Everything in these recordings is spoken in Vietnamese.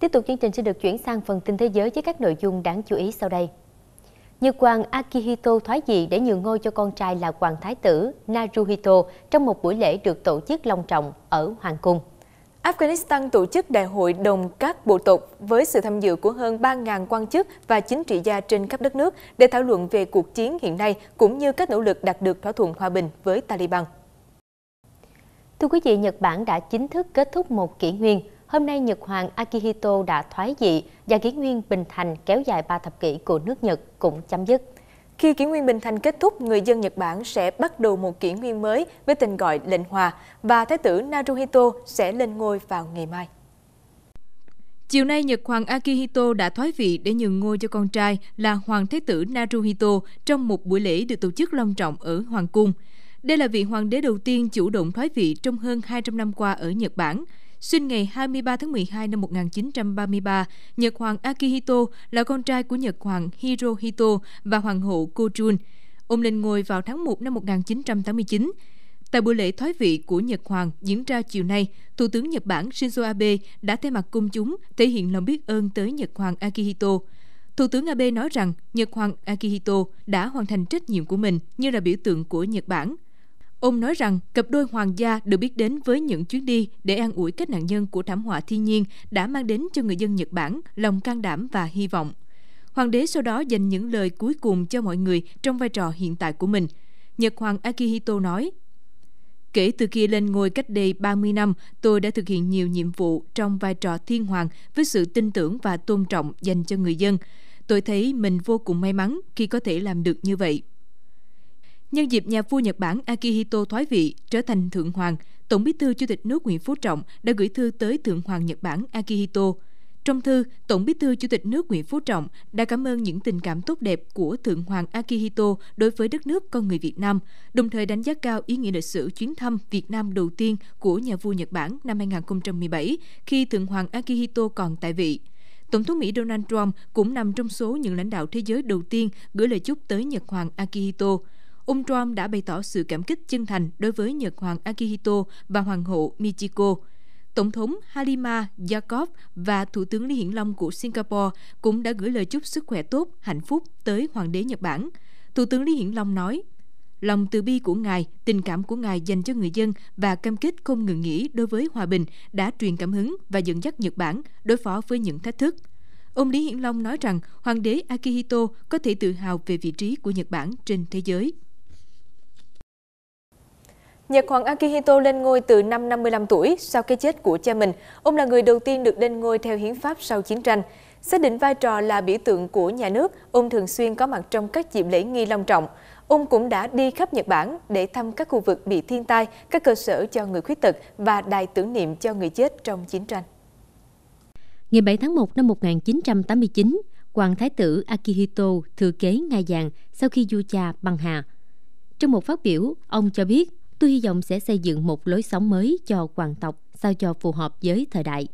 Tiếp tục chương trình sẽ được chuyển sang phần tin thế giới với các nội dung đáng chú ý sau đây. Nhật Hoàng Akihito thoái vị để nhường ngôi cho con trai là Hoàng Thái tử Naruhito trong một buổi lễ được tổ chức long trọng ở Hoàng cung. Afghanistan tổ chức đại hội đồng các bộ tộc với sự tham dự của hơn 3.000 quan chức và chính trị gia trên khắp đất nước để thảo luận về cuộc chiến hiện nay cũng như các nỗ lực đạt được thỏa thuận hòa bình với Taliban. Thưa quý vị, Nhật Bản đã chính thức kết thúc một kỷ nguyên hôm nay Nhật Hoàng Akihito đã thoái vị và kỷ nguyên Bình Thành kéo dài 3 thập kỷ của nước Nhật cũng chấm dứt. Khi kỷ nguyên Bình Thành kết thúc, người dân Nhật Bản sẽ bắt đầu một kỷ nguyên mới với tên gọi lệnh hòa và Thái tử Naruhito sẽ lên ngôi vào ngày mai. Chiều nay, Nhật Hoàng Akihito đã thoái vị để nhường ngôi cho con trai là Hoàng thái tử Naruhito trong một buổi lễ được tổ chức long trọng ở Hoàng Cung. Đây là vị hoàng đế đầu tiên chủ động thoái vị trong hơn 200 năm qua ở Nhật Bản. Sinh ngày 23 tháng 12 năm 1933, Nhật Hoàng Akihito là con trai của Nhật Hoàng Hirohito và Hoàng hậu Kojun. Ông lên ngôi vào tháng 1 năm 1989. Tại buổi lễ thoái vị của Nhật Hoàng diễn ra chiều nay, Thủ tướng Nhật Bản Shinzo Abe đã thay mặt công chúng thể hiện lòng biết ơn tới Nhật Hoàng Akihito. Thủ tướng Abe nói rằng Nhật Hoàng Akihito đã hoàn thành trách nhiệm của mình như là biểu tượng của Nhật Bản Ông nói rằng cặp đôi hoàng gia được biết đến với những chuyến đi để an ủi các nạn nhân của thảm họa thiên nhiên đã mang đến cho người dân Nhật Bản lòng can đảm và hy vọng. Hoàng đế sau đó dành những lời cuối cùng cho mọi người trong vai trò hiện tại của mình. Nhật hoàng Akihito nói, Kể từ khi lên ngôi cách đây 30 năm, tôi đã thực hiện nhiều nhiệm vụ trong vai trò thiên hoàng với sự tin tưởng và tôn trọng dành cho người dân. Tôi thấy mình vô cùng may mắn khi có thể làm được như vậy. Nhân dịp nhà vua Nhật Bản Akihito thoái vị trở thành thượng hoàng, Tổng Bí thư Chủ tịch nước Nguyễn Phú Trọng đã gửi thư tới thượng hoàng Nhật Bản Akihito. Trong thư, Tổng Bí thư Chủ tịch nước Nguyễn Phú Trọng đã cảm ơn những tình cảm tốt đẹp của thượng hoàng Akihito đối với đất nước con người Việt Nam, đồng thời đánh giá cao ý nghĩa lịch sử chuyến thăm Việt Nam đầu tiên của nhà vua Nhật Bản năm 2017 khi thượng hoàng Akihito còn tại vị. Tổng thống Mỹ Donald Trump cũng nằm trong số những lãnh đạo thế giới đầu tiên gửi lời chúc tới Nhật hoàng Akihito. Ông Trump đã bày tỏ sự cảm kích chân thành đối với Nhật Hoàng Akihito và Hoàng hậu Michiko. Tổng thống Halima Yakov và Thủ tướng Lý Hiển Long của Singapore cũng đã gửi lời chúc sức khỏe tốt, hạnh phúc tới Hoàng đế Nhật Bản. Thủ tướng Lý Hiển Long nói, lòng từ bi của ngài, tình cảm của ngài dành cho người dân và cam kết không ngừng nghỉ đối với hòa bình đã truyền cảm hứng và dẫn dắt Nhật Bản đối phó với những thách thức. Ông Lý Hiển Long nói rằng Hoàng đế Akihito có thể tự hào về vị trí của Nhật Bản trên thế giới. Nhật Hoàng Akihito lên ngôi từ năm 55 tuổi sau cái chết của cha mình. Ông là người đầu tiên được lên ngôi theo hiến pháp sau chiến tranh. Xác định vai trò là biểu tượng của nhà nước, ông thường xuyên có mặt trong các dịp lễ nghi long trọng. Ông cũng đã đi khắp Nhật Bản để thăm các khu vực bị thiên tai, các cơ sở cho người khuyết tật và đài tưởng niệm cho người chết trong chiến tranh. Ngày 7 tháng 1 năm 1989, Hoàng Thái tử Akihito thừa kế ngai vàng sau khi vua cha băng hà. Trong một phát biểu, ông cho biết Tôi hy vọng sẽ xây dựng một lối sống mới cho hoàng tộc sao cho phù hợp với thời đại.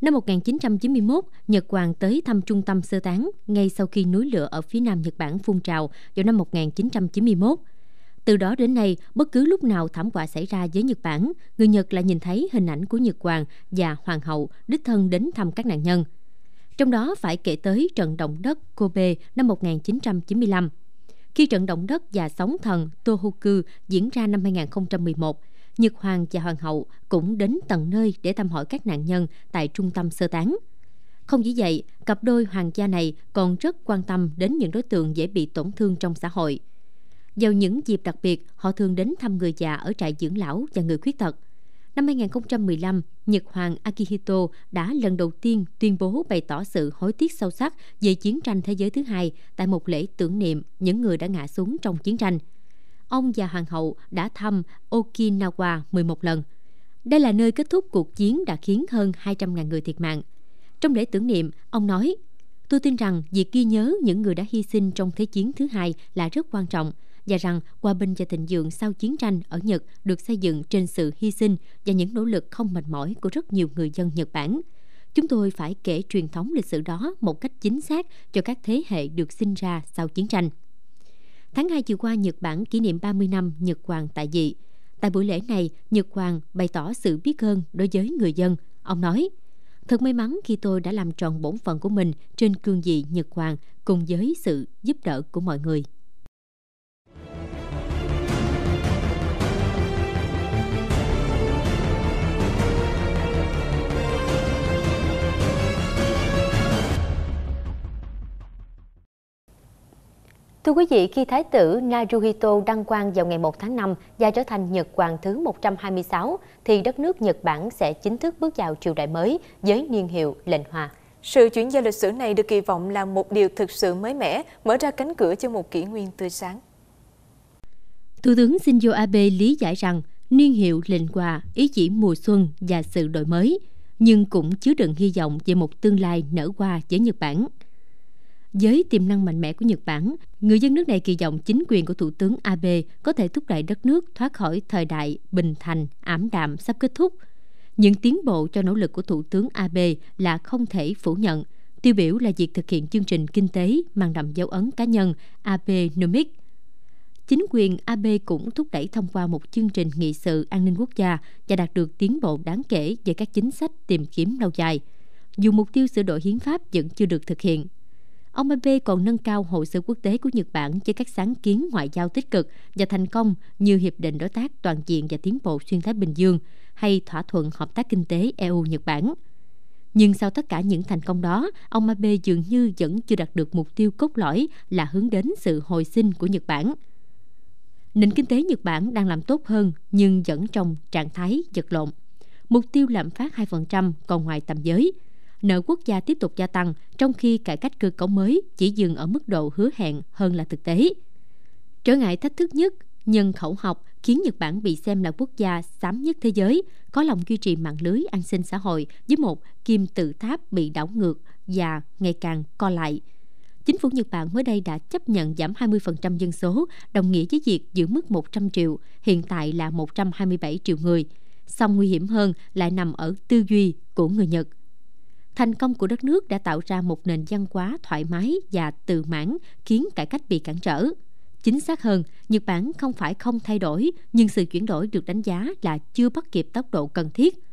Năm 1991, Nhật Hoàng tới thăm trung tâm sơ tán ngay sau khi núi lửa ở phía nam Nhật Bản phun trào vào năm 1991. Từ đó đến nay, bất cứ lúc nào thảm họa xảy ra với Nhật Bản, người Nhật lại nhìn thấy hình ảnh của Nhật Hoàng và Hoàng hậu đích thân đến thăm các nạn nhân. Trong đó phải kể tới trận động đất Kobe năm 1995. Khi trận động đất và sóng thần Tohoku diễn ra năm 2011, Nhật Hoàng và Hoàng hậu cũng đến tận nơi để thăm hỏi các nạn nhân tại trung tâm sơ tán. Không chỉ vậy, cặp đôi hoàng gia này còn rất quan tâm đến những đối tượng dễ bị tổn thương trong xã hội. Vào những dịp đặc biệt, họ thường đến thăm người già ở trại dưỡng lão và người khuyết tật – Năm 2015, Nhật Hoàng Akihito đã lần đầu tiên tuyên bố bày tỏ sự hối tiếc sâu sắc về chiến tranh thế giới thứ hai tại một lễ tưởng niệm những người đã ngã xuống trong chiến tranh. Ông và Hoàng hậu đã thăm Okinawa 11 lần. Đây là nơi kết thúc cuộc chiến đã khiến hơn 200.000 người thiệt mạng. Trong lễ tưởng niệm, ông nói, Tôi tin rằng việc ghi nhớ những người đã hy sinh trong Thế chiến thứ hai là rất quan trọng và rằng hòa bình và thịnh vượng sau chiến tranh ở Nhật được xây dựng trên sự hy sinh và những nỗ lực không mệt mỏi của rất nhiều người dân Nhật Bản. Chúng tôi phải kể truyền thống lịch sử đó một cách chính xác cho các thế hệ được sinh ra sau chiến tranh. Tháng 2 vừa qua, Nhật Bản kỷ niệm 30 năm Nhật Hoàng tại dị. Tại buổi lễ này, Nhật Hoàng bày tỏ sự biết ơn đối với người dân. Ông nói, Thật may mắn khi tôi đã làm tròn bổn phận của mình trên cương vị Nhật Hoàng cùng với sự giúp đỡ của mọi người. Thưa quý vị, khi Thái tử Naruhito đăng quang vào ngày 1 tháng 5 và trở thành Nhật Hoàng thứ 126, thì đất nước Nhật Bản sẽ chính thức bước vào triều đại mới với niên hiệu lệnh hòa. Sự chuyển giao lịch sử này được kỳ vọng là một điều thực sự mới mẻ, mở ra cánh cửa cho một kỷ nguyên tươi sáng. Thủ tướng Shinzo Abe lý giải rằng niên hiệu lệnh hòa ý chỉ mùa xuân và sự đổi mới, nhưng cũng chứa đựng hy vọng về một tương lai nở hoa với Nhật Bản – với tiềm năng mạnh mẽ của Nhật Bản, người dân nước này kỳ vọng chính quyền của Thủ tướng Abe có thể thúc đẩy đất nước thoát khỏi thời đại bình thành, ảm đạm sắp kết thúc. Những tiến bộ cho nỗ lực của Thủ tướng Abe là không thể phủ nhận. Tiêu biểu là việc thực hiện chương trình kinh tế mang đậm dấu ấn cá nhân Abenomics. Chính quyền Abe cũng thúc đẩy thông qua một chương trình nghị sự an ninh quốc gia và đạt được tiến bộ đáng kể về các chính sách tìm kiếm lâu dài. Dù mục tiêu sửa đổi hiến pháp vẫn chưa được thực hiện, Ông Abe còn nâng cao hội sự quốc tế của Nhật Bản với các sáng kiến ngoại giao tích cực và thành công như Hiệp định Đối tác Toàn diện và Tiến bộ Xuyên Thái Bình Dương hay Thỏa thuận Hợp tác Kinh tế EU-Nhật Bản. Nhưng sau tất cả những thành công đó, ông Abe dường như vẫn chưa đạt được mục tiêu cốt lõi là hướng đến sự hồi sinh của Nhật Bản. Nền kinh tế Nhật Bản đang làm tốt hơn nhưng vẫn trong trạng thái giật lộn. Mục tiêu lạm phát 2% còn ngoài tầm giới – nợ quốc gia tiếp tục gia tăng, trong khi cải cách cơ cấu mới chỉ dừng ở mức độ hứa hẹn hơn là thực tế. Trở ngại thách thức nhất, nhân khẩu học khiến Nhật Bản bị xem là quốc gia xám nhất thế giới, có lòng duy trì mạng lưới an sinh xã hội với một kim tự tháp bị đảo ngược và ngày càng co lại. Chính phủ Nhật Bản mới đây đã chấp nhận giảm 20% dân số, đồng nghĩa với việc giữ mức 100 triệu, hiện tại là 127 triệu người. Song nguy hiểm hơn lại nằm ở tư duy của người Nhật. Thành công của đất nước đã tạo ra một nền văn hóa thoải mái và tự mãn khiến cải cách bị cản trở. Chính xác hơn, Nhật Bản không phải không thay đổi, nhưng sự chuyển đổi được đánh giá là chưa bắt kịp tốc độ cần thiết.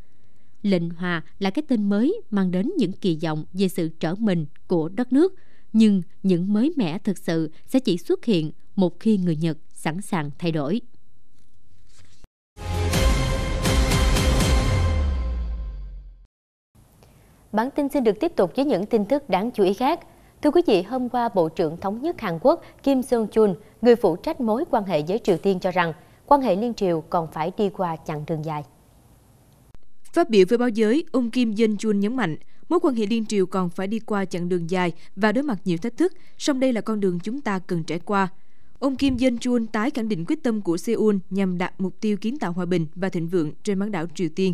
Lệnh hòa là cái tên mới mang đến những kỳ vọng về sự trở mình của đất nước, nhưng những mới mẻ thực sự sẽ chỉ xuất hiện một khi người Nhật sẵn sàng thay đổi. Bản tin xin được tiếp tục với những tin tức đáng chú ý khác. Thưa quý vị, hôm qua Bộ trưởng Thống nhất Hàn Quốc Kim Seung Chun, người phụ trách mối quan hệ với Triều Tiên cho rằng quan hệ liên triều còn phải đi qua chặng đường dài. Phát biểu với báo giới, ông Kim Dân Chun nhấn mạnh, mối quan hệ liên triều còn phải đi qua chặng đường dài và đối mặt nhiều thách thức, song đây là con đường chúng ta cần trải qua. Ông Kim Dân Chun tái khẳng định quyết tâm của Seoul nhằm đạt mục tiêu kiến tạo hòa bình và thịnh vượng trên bán đảo Triều Tiên.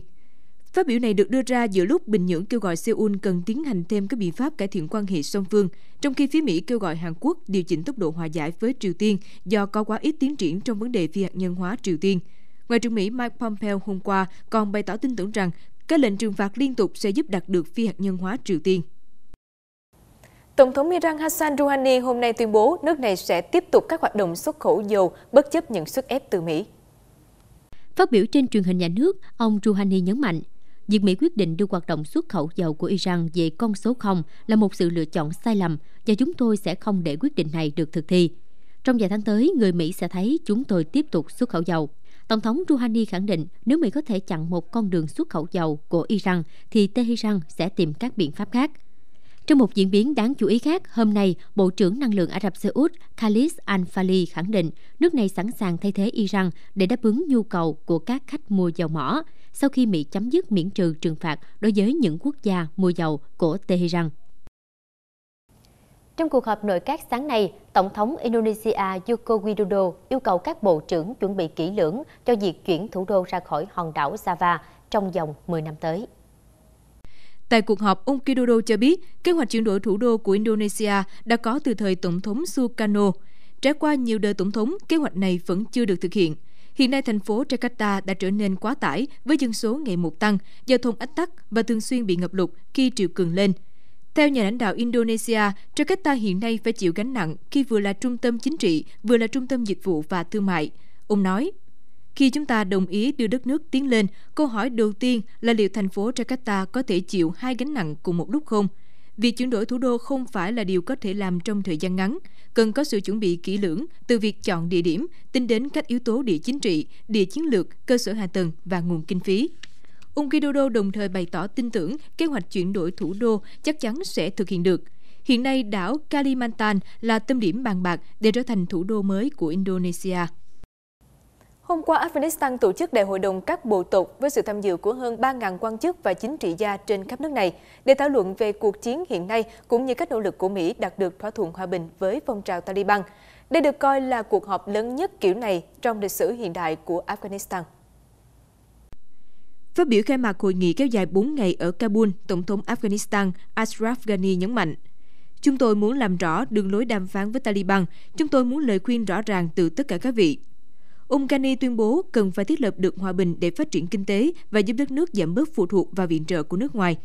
Phát biểu này được đưa ra giữa lúc Bình Nhưỡng kêu gọi Seoul cần tiến hành thêm các biện pháp cải thiện quan hệ song phương, trong khi phía Mỹ kêu gọi Hàn Quốc điều chỉnh tốc độ hòa giải với Triều Tiên do có quá ít tiến triển trong vấn đề phi hạt nhân hóa Triều Tiên. Ngoại trưởng Mỹ Mike Pompeo hôm qua còn bày tỏ tin tưởng rằng các lệnh trừng phạt liên tục sẽ giúp đạt được phi hạt nhân hóa Triều Tiên. Tổng thống Iran Hassan Rouhani hôm nay tuyên bố nước này sẽ tiếp tục các hoạt động xuất khẩu dầu bất chấp những sức ép từ Mỹ. Phát biểu trên truyền hình nhà nước, ông Rouhani nhấn mạnh Việc Mỹ quyết định đưa hoạt động xuất khẩu dầu của Iran về con số 0 là một sự lựa chọn sai lầm và chúng tôi sẽ không để quyết định này được thực thi. Trong vài tháng tới, người Mỹ sẽ thấy chúng tôi tiếp tục xuất khẩu dầu. Tổng thống Rouhani khẳng định nếu Mỹ có thể chặn một con đường xuất khẩu dầu của Iran thì Tehran sẽ tìm các biện pháp khác. Trong một diễn biến đáng chú ý khác, hôm nay, Bộ trưởng Năng lượng Ả Rập Xê Út Khalid Al-Fali khẳng định nước này sẵn sàng thay thế Iran để đáp ứng nhu cầu của các khách mua dầu mỏ sau khi Mỹ chấm dứt miễn trừ trừng phạt đối với những quốc gia mua dầu của Tehran. Trong cuộc họp nội các sáng nay, Tổng thống Indonesia Joko Widodo yêu cầu các bộ trưởng chuẩn bị kỹ lưỡng cho việc chuyển thủ đô ra khỏi hòn đảo Java trong vòng 10 năm tới. Tại cuộc họp, ông Widodo cho biết kế hoạch chuyển đổi thủ đô của Indonesia đã có từ thời Tổng thống Sukarno. Trải qua nhiều đời tổng thống, kế hoạch này vẫn chưa được thực hiện – Hiện nay, thành phố Jakarta đã trở nên quá tải với dân số ngày một tăng, giao thông ách tắc và thường xuyên bị ngập lụt khi triều cường lên. Theo nhà lãnh đạo Indonesia, Jakarta hiện nay phải chịu gánh nặng khi vừa là trung tâm chính trị, vừa là trung tâm dịch vụ và thương mại. Ông nói, khi chúng ta đồng ý đưa đất nước tiến lên, câu hỏi đầu tiên là liệu thành phố Jakarta có thể chịu hai gánh nặng cùng một lúc không? Việc chuyển đổi thủ đô không phải là điều có thể làm trong thời gian ngắn, cần có sự chuẩn bị kỹ lưỡng từ việc chọn địa điểm, tính đến các yếu tố địa chính trị, địa chiến lược, cơ sở hạ tầng và nguồn kinh phí. Ông Kidodo đồng thời bày tỏ tin tưởng kế hoạch chuyển đổi thủ đô chắc chắn sẽ thực hiện được. Hiện nay, đảo Kalimantan là tâm điểm bàn bạc để trở thành thủ đô mới của Indonesia. Hôm qua, Afghanistan tổ chức Đại hội đồng các bộ tộc với sự tham dự của hơn 3.000 quan chức và chính trị gia trên khắp nước này để thảo luận về cuộc chiến hiện nay cũng như các nỗ lực của Mỹ đạt được thỏa thuận hòa bình với phong trào Taliban. Đây được coi là cuộc họp lớn nhất kiểu này trong lịch sử hiện đại của Afghanistan. Phát biểu khai mạc hội nghị kéo dài 4 ngày ở Kabul, Tổng thống Afghanistan Ashraf Ghani nhấn mạnh, Chúng tôi muốn làm rõ đường lối đàm phán với Taliban, chúng tôi muốn lời khuyên rõ ràng từ tất cả các vị, Ungani tuyên bố cần phải thiết lập được hòa bình để phát triển kinh tế và giúp đất nước giảm bớt phụ thuộc vào viện trợ của nước ngoài.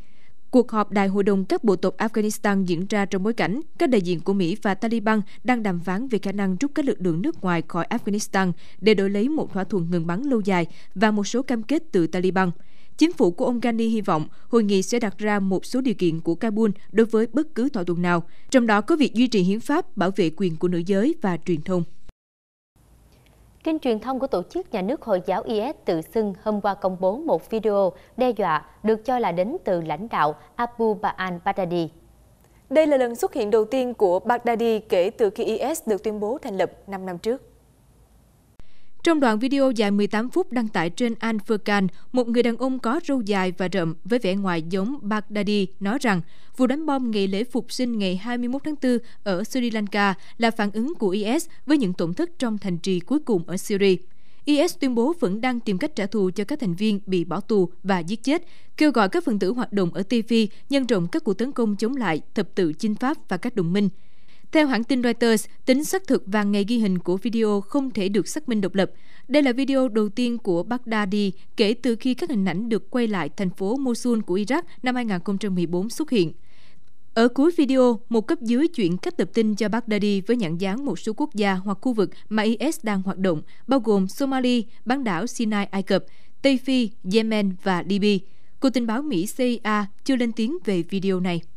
Cuộc họp Đại hội đồng các bộ tộc Afghanistan diễn ra trong bối cảnh các đại diện của Mỹ và Taliban đang đàm phán về khả năng rút các lực lượng nước ngoài khỏi Afghanistan để đổi lấy một thỏa thuận ngừng bắn lâu dài và một số cam kết từ Taliban. Chính phủ của ông Ghani hy vọng hội nghị sẽ đặt ra một số điều kiện của Kabul đối với bất cứ thỏa thuận nào, trong đó có việc duy trì hiến pháp, bảo vệ quyền của nữ giới và truyền thông. Kênh truyền thông của tổ chức nhà nước Hồi giáo IS tự xưng hôm qua công bố một video đe dọa được cho là đến từ lãnh đạo Abu Ba'an Baghdadi. Đây là lần xuất hiện đầu tiên của Baghdadi kể từ khi IS được tuyên bố thành lập 5 năm trước. Trong đoạn video dài 18 phút đăng tải trên Al một người đàn ông có râu dài và rậm với vẻ ngoài giống Baghdadi nói rằng vụ đánh bom ngày lễ phục sinh ngày 21 tháng 4 ở Sri Lanka là phản ứng của IS với những tổn thất trong thành trì cuối cùng ở Syria. IS tuyên bố vẫn đang tìm cách trả thù cho các thành viên bị bỏ tù và giết chết, kêu gọi các phần tử hoạt động ở Tây Phi nhân rộng các cuộc tấn công chống lại thập tự chinh pháp và các đồng minh. Theo hãng tin Reuters, tính xác thực và ngày ghi hình của video không thể được xác minh độc lập. Đây là video đầu tiên của Baghdadi kể từ khi các hình ảnh được quay lại thành phố Mosul của Iraq năm 2014 xuất hiện. Ở cuối video, một cấp dưới chuyển các tập tin cho Baghdadi với nhãn dán một số quốc gia hoặc khu vực mà IS đang hoạt động, bao gồm Somalia, bán đảo Sinai Ai Cập, Tây Phi, Yemen và Libya. Cô tình báo Mỹ CIA chưa lên tiếng về video này.